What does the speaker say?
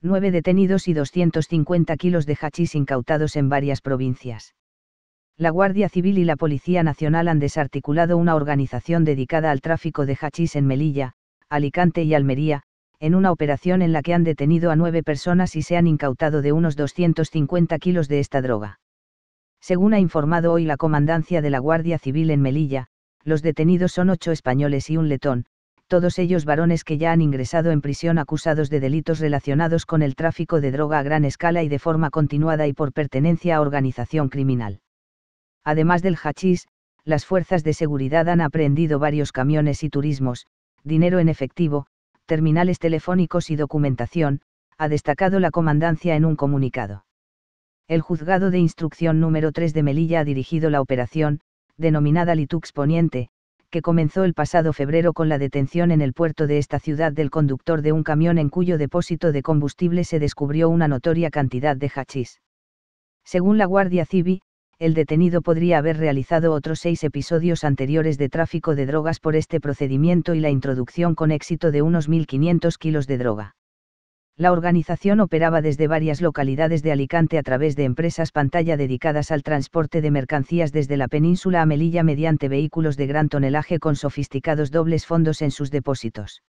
9 detenidos y 250 kilos de hachís incautados en varias provincias. La Guardia Civil y la Policía Nacional han desarticulado una organización dedicada al tráfico de hachís en Melilla, Alicante y Almería, en una operación en la que han detenido a nueve personas y se han incautado de unos 250 kilos de esta droga. Según ha informado hoy la comandancia de la Guardia Civil en Melilla, los detenidos son ocho españoles y un letón, todos ellos varones que ya han ingresado en prisión acusados de delitos relacionados con el tráfico de droga a gran escala y de forma continuada y por pertenencia a organización criminal. Además del hachís, las fuerzas de seguridad han aprehendido varios camiones y turismos, dinero en efectivo, terminales telefónicos y documentación, ha destacado la comandancia en un comunicado. El juzgado de instrucción número 3 de Melilla ha dirigido la operación, denominada Litux Poniente, que comenzó el pasado febrero con la detención en el puerto de esta ciudad del conductor de un camión en cuyo depósito de combustible se descubrió una notoria cantidad de hachís. Según la Guardia Civil, el detenido podría haber realizado otros seis episodios anteriores de tráfico de drogas por este procedimiento y la introducción con éxito de unos 1.500 kilos de droga. La organización operaba desde varias localidades de Alicante a través de empresas pantalla dedicadas al transporte de mercancías desde la península a Melilla mediante vehículos de gran tonelaje con sofisticados dobles fondos en sus depósitos.